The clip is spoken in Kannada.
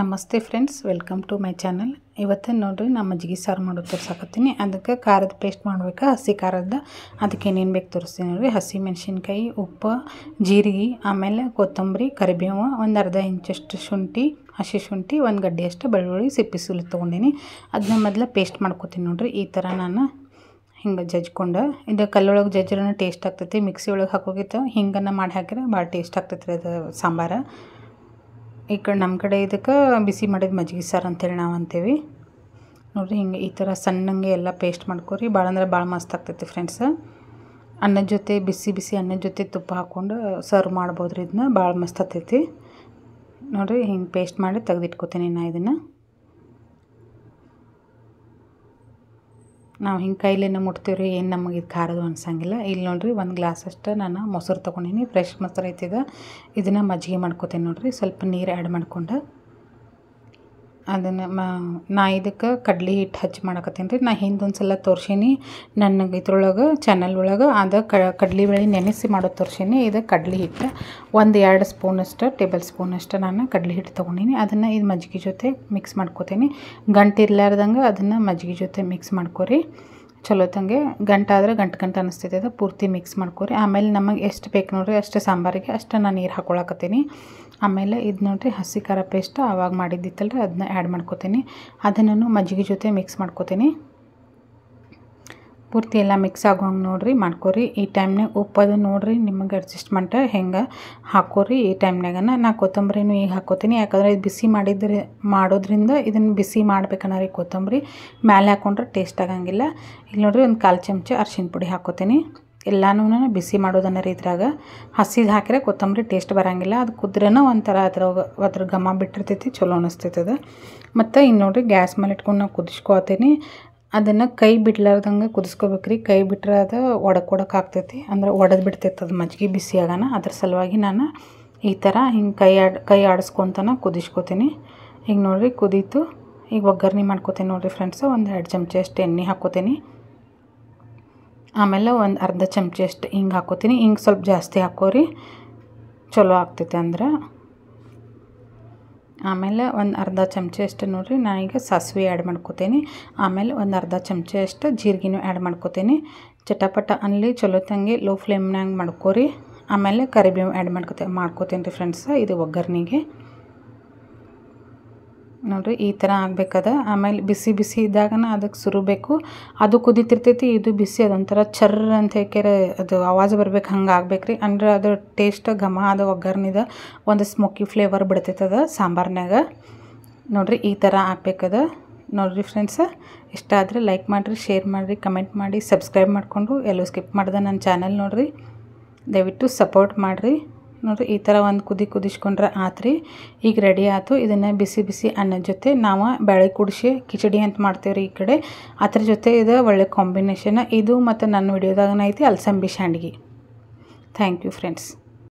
ನಮಸ್ತೆ friends welcome to my channel ಇವತ್ತು ನೋಡಿರಿ ನಮ್ಮ ಮಜ್ಜಿಗೆ ಸಾರು ಮಾಡೋದು ತೋರ್ಸಾಕತ್ತೀನಿ ಅದಕ್ಕೆ ಖಾರದ ಪೇಸ್ಟ್ ಮಾಡ್ಬೇಕಾ ಹಸಿ ಖಾರದ ಅದಕ್ಕೆ ಏನೇನು ಬೇಕು ತೋರಿಸ್ತೀನಿ ನೋಡಿರಿ ಹಸಿ ಮೆಣಸಿನ್ಕಾಯಿ ಉಪ್ಪು ಜೀರಿಗೆ ಆಮೇಲೆ ಕೊತ್ತಂಬರಿ ಕರಿಬೇವು ಒಂದು ಅರ್ಧ ಇಂಚಷ್ಟು ಶುಂಠಿ ಹಸಿ ಶುಂಠಿ ಒಂದು ಗಡ್ಡೆಯಷ್ಟು ಬೆಳ್ಳುಳ್ಳಿ ಸಿಪ್ಪಿ ಸುಲಿ ತೊಗೊಂಡೀನಿ ಅದನ್ನ ಮೊದಲು ಪೇಸ್ಟ್ ಮಾಡ್ಕೊತೀನಿ ನೋಡಿರಿ ಈ ಥರ ನಾನು ಹಿಂಗೆ ಜಜ್ಕೊಂಡು ಇದು ಕಲ್ಲೊಳಗೆ ಜಜ್ಜ್ರೂ ಟೇಸ್ಟ್ ಆಗ್ತೈತಿ ಮಿಕ್ಸಿ ಒಳಗೆ ಹಾಕೋಗಿತ್ತು ಹಿಂಗನ್ನು ಮಾಡಿ ಹಾಕಿದ್ರೆ ಭಾಳ ಟೇಸ್ಟ್ ರೀ ಅದು ಸಾಂಬಾರು ಈ ಕಡೆ ನಮ್ಮ ಕಡೆ ಇದಕ್ಕೆ ಬಿಸಿ ಮಾಡಿದ ಮಜ್ಗೆ ಸಾರು ಅಂತೇಳಿ ನಾವು ಅಂತೀವಿ ನೋಡಿರಿ ಹಿಂಗೆ ಈ ಥರ ಸಣ್ಣಂಗೆ ಎಲ್ಲ ಪೇಸ್ಟ್ ಮಾಡ್ಕೊರಿ ಭಾಳ ಅಂದರೆ ಭಾಳ ಮಸ್ತ್ ಆಗ್ತೈತಿ ಫ್ರೆಂಡ್ಸ್ ಅನ್ನದ ಜೊತೆ ಬಿಸಿ ಬಿಸಿ ಅನ್ನದ ಜೊತೆ ತುಪ್ಪ ಹಾಕ್ಕೊಂಡು ಸರ್ವ್ ಮಾಡ್ಬೋದು ರೀ ಇದನ್ನ ಭಾಳ ಮಸ್ತ್ ಆಗ್ತೈತಿ ನೋಡಿರಿ ಹಿಂಗೆ ಪೇಸ್ಟ್ ಮಾಡಿ ತೆಗೆದಿಟ್ಕೋತೀನಿ ನಾ ಇದನ್ನು ನಾವು ಹಿಂಗೆ ಕೈಲೇನ ಮುಟ್ತೀವಿ ರೀ ಏನು ನಮಗೆ ಇದು ಖಾರದು ಅನ್ಸಂಗಿಲ್ಲ ಇಲ್ಲಿ ನೋಡಿರಿ ಒಂದು ಗ್ಲಾಸ್ ಅಷ್ಟು ನಾನು ಮೊಸರು ತೊಗೊಂಡೀನಿ ಫ್ರೆಶ್ ಮೊಸರು ಐತಿದ ಇದನ್ನು ಮಜ್ಜಿಗೆ ಮಾಡ್ಕೋತೀನಿ ನೋಡಿರಿ ಸ್ವಲ್ಪ ನೀರು ಆ್ಯಡ್ ಮಾಡ್ಕೊಂಡು ಅದನ್ನು ಮಾ ನಾ ಇದಕ್ಕೆ ಕಡ್ಲೆ ಹಿಟ್ಟು ಹಚ್ಚಿ ಮಾಡಕತ್ತೀನಿ ರೀ ನಾ ಹಿಂದೆ ಒಂದು ಸಲ ತೋರ್ಸೀನಿ ನನ್ನ ಇದ್ರೊಳಗೆ ಚಾನಲ್ ಒಳಗೆ ಅದು ಕಡ್ಲೆ ಬೇಳೆ ನೆನೆಸಿ ಮಾಡೋದು ತೋರ್ಸೀನಿ ಇದು ಕಡ್ಲೆ ಹಿಟ್ಟು ಒಂದು ಎರಡು ಸ್ಪೂನಷ್ಟು ಟೇಬಲ್ ಸ್ಪೂನಷ್ಟು ನಾನು ಕಡ್ಲೆ ಹಿಟ್ಟು ತೊಗೊಂಡೀನಿ ಅದನ್ನು ಇದು ಮಜ್ಜಿಗೆ ಜೊತೆ ಮಿಕ್ಸ್ ಮಾಡ್ಕೋತೀನಿ ಗಂಟಿರ್ಲಾರ್ದಂಗೆ ಅದನ್ನು ಮಜ್ಜಿಗೆ ಜೊತೆ ಮಿಕ್ಸ್ ಮಾಡ್ಕೋರಿ ಚಲೋತ್ತಂಗೆ ಗಂಟಾದರೆ ಗಂಟು ಗಂಟು ಅನಿಸ್ತೈತೆ ಅದು ಪೂರ್ತಿ ಮಿಕ್ಸ್ ಮಾಡ್ಕೊರಿ ಆಮೇಲೆ ನಮಗೆ ಎಷ್ಟು ಬೇಕು ನೋಡಿರಿ ಅಷ್ಟು ಸಾಂಬಾರಿಗೆ ಅಷ್ಟು ನಾನು ನೀರು ಹಾಕೊಳಕತ್ತೀನಿ ಆಮೇಲೆ ಇದು ನೋಡ್ರಿ ಹಸಿ ಖಾರ ಪೇಸ್ಟ್ ಆವಾಗ ಮಾಡಿದ್ದಿತ್ತಲ್ರಿ ಅದನ್ನ ಆ್ಯಡ್ ಮಾಡ್ಕೋತೀನಿ ಅದನ್ನು ಮಜ್ಜಿಗೆ ಜೊತೆ ಮಿಕ್ಸ್ ಮಾಡ್ಕೋತೀನಿ ಪೂರ್ತಿ ಎಲ್ಲ ಮಿಕ್ಸ್ ಆಗೋಂಗೆ ನೋಡಿರಿ ಮಾಡ್ಕೊರಿ ಈ ಟೈಮ್ನಾಗ ಉಪ್ಪದು ನೋಡಿರಿ ನಿಮಗೆ ಅಡ್ಜಸ್ಟ್ಮೆಂಟ್ ಹೆಂಗೆ ಹಾಕೋರಿ ಈ ಟೈಮ್ನಾಗನ ನಾ ಕೊತ್ತಂಬರಿನೂ ಈಗ ಹಾಕೋತೀನಿ ಯಾಕಂದರೆ ಇದು ಬಿಸಿ ಮಾಡಿದ್ರೆ ಮಾಡೋದ್ರಿಂದ ಇದನ್ನು ಬಿಸಿ ರೀ ಕೊತ್ತಂಬರಿ ಮ್ಯಾಲೆ ಹಾಕೊಂಡ್ರೆ ಟೇಸ್ಟ್ ಆಗಂಗಿಲ್ಲ ಇಲ್ಲಿ ನೋಡಿರಿ ಒಂದು ಕಾಲು ಚಮಚ ಅರ್ಶಿನ ಪುಡಿ ಹಾಕೋತೀನಿ ಎಲ್ಲನೂ ಬಿಸಿ ಮಾಡೋದನ್ನ ಇದ್ರಾಗ ಹಸಿದು ಹಾಕಿದ್ರೆ ಕೊತ್ತಂಬರಿ ಟೇಸ್ಟ್ ಬರೋಂಗಿಲ್ಲ ಅದು ಕುದ್ರೇನ ಒಂಥರ ಅದ್ರಾಗ ಅದ್ರ ಘಮ ಬಿಟ್ಟಿರ್ತೈತಿ ಚಲೋ ಅನ್ನಿಸ್ತೈತದ ಮತ್ತು ಇನ್ನು ನೋಡಿರಿ ಗ್ಯಾಸ್ ಮೇಲೆ ಇಟ್ಕೊಂಡು ನಾವು ಕುದಿಸ್ಕೊತೀನಿ ಅದನ್ನು ಕೈ ಬಿಡ್ಲಾರ್ದಂಗೆ ರೀ ಕೈ ಬಿಟ್ರೆ ಅದು ಒಡ್ಕೊಡಕ್ಕೆ ಆಗ್ತೈತಿ ಅಂದ್ರೆ ಒಡೆದು ಬಿಡ್ತೈತೆ ಅದು ಮಜ್ಜಿಗೆ ಬಿಸಿ ಆಗೋಣ ಅದ್ರ ಸಲುವಾಗಿ ನಾನು ಈ ಥರ ಹಿಂಗೆ ಕೈ ಆಡ್ ಕೈ ಆಡಿಸ್ಕೊತನ ಕುದಿಸ್ಕೋತೀನಿ ಈಗ ನೋಡಿರಿ ಕುದೀತು ಈಗ ಒಗ್ಗರಣೆ ಮಾಡ್ಕೋತೀನಿ ನೋಡಿರಿ ಫ್ರೆಂಡ್ಸ್ ಒಂದು ಎರಡು ಚಮಚ ಎಣ್ಣೆ ಹಾಕೋತೀನಿ ಆಮೇಲೆ ಒಂದು ಅರ್ಧ ಚಮಚ ಅಷ್ಟು ಹಿಂಗೆ ಹಾಕ್ಕೋತೀನಿ ಹಿಂಗೆ ಸ್ವಲ್ಪ ಜಾಸ್ತಿ ಹಾಕೋರಿ ಚಲೋ ಆಗ್ತೈತೆ ಅಂದ್ರೆ ಆಮೇಲೆ ಒಂದು ಅರ್ಧ ಚಮಚೆಯಷ್ಟು ನೋಡಿರಿ ನಾನೀಗ ಸಾಸಿವೆ ಆ್ಯಡ್ ಮಾಡ್ಕೋತೀನಿ ಆಮೇಲೆ ಒಂದು ಅರ್ಧ ಚಮಚೆಯಷ್ಟು ಜೀರಿಗೆನೂ ಆ್ಯಡ್ ಮಾಡ್ಕೋತೀನಿ ಚಟಪಟ ಅಲ್ಲಿ ಚಲೋ ತಂಗಿ ಲೋ ಫ್ಲೇಮ್ನಾಗ ಮಾಡ್ಕೋರಿ ಆಮೇಲೆ ಕರಿಬೇವು ಆ್ಯಡ್ ಮಾಡ್ಕೋತೆ ಮಾಡ್ಕೋತೀನಿ ರೀ ಫ್ರೆಂಡ್ಸ್ ಇದು ಒಗ್ಗರಣೆಗೆ ನೋಡಿರಿ ಈ ಥರ ಆಗ್ಬೇಕದ ಆಮೇಲೆ ಬಿಸಿ ಬಿಸಿ ಇದ್ದಾಗನ ಅದಕ್ಕೆ ಸುರಬೇಕು ಅದು ಕುದಿತಿರ್ತೈತಿ ಇದು ಬಿಸಿ ಅದೊಂಥರ ಚರ್ ಅಂತ ಹೇಳ್ಕ್ಯಾರೆ ಅದು ಆವಾಜ್ ಬರ್ಬೇಕು ಹಂಗೆ ಆಗ್ಬೇಕ್ರಿ ಅಂದ್ರೆ ಅದು ಟೇಸ್ಟ್ ಘಮ ಅದ ಒಗ್ಗರ್ನಿದ ಒಂದು ಸ್ಮೋಕಿ ಫ್ಲೇವರ್ ಬಿಡ್ತೈತದ ಸಾಂಬಾರ್ನಾಗ ನೋಡಿರಿ ಈ ಥರ ಆಗ್ಬೇಕದ ನೋಡಿರಿ ಫ್ರೆಂಡ್ಸ್ ಇಷ್ಟ ಆದರೆ ಲೈಕ್ ಮಾಡಿರಿ ಶೇರ್ ಮಾಡಿರಿ ಕಮೆಂಟ್ ಮಾಡಿ ಸಬ್ಸ್ಕ್ರೈಬ್ ಮಾಡಿಕೊಂಡು ಎಲ್ಲೂ ಸ್ಕಿಪ್ ಮಾಡ್ದೆ ನನ್ನ ಚಾನಲ್ ನೋಡಿರಿ ದಯವಿಟ್ಟು ಸಪೋರ್ಟ್ ಮಾಡಿರಿ ನೋಡಿರಿ ಈ ಥರ ಒಂದು ಕುದಿ ಕುದಿಸ್ಕೊಂಡ್ರೆ ಆತ್ರಿ ಈಗ ರೆಡಿ ಆಯಿತು ಇದನ್ನು ಬಿಸಿ ಬಿಸಿ ಅನ್ನದ ಜೊತೆ ನಾವು ಬೇಳೆ ಕುಡಿಸಿ ಕಿಚಡಿ ಅಂತ ಮಾಡ್ತೀವಿ ರೀ ಈ ಕಡೆ ಅದ್ರ ಜೊತೆ ಇದು ಒಳ್ಳೆ ಕಾಂಬಿನೇಷನ್ ಇದು ಮತ್ತು ನನ್ನ ವಿಡಿಯೋದಾಗನೈತಿ ಅಲಸಂಬಿ ಶಾಂಡ್ಗಿ ಥ್ಯಾಂಕ್ ಯು ಫ್ರೆಂಡ್ಸ್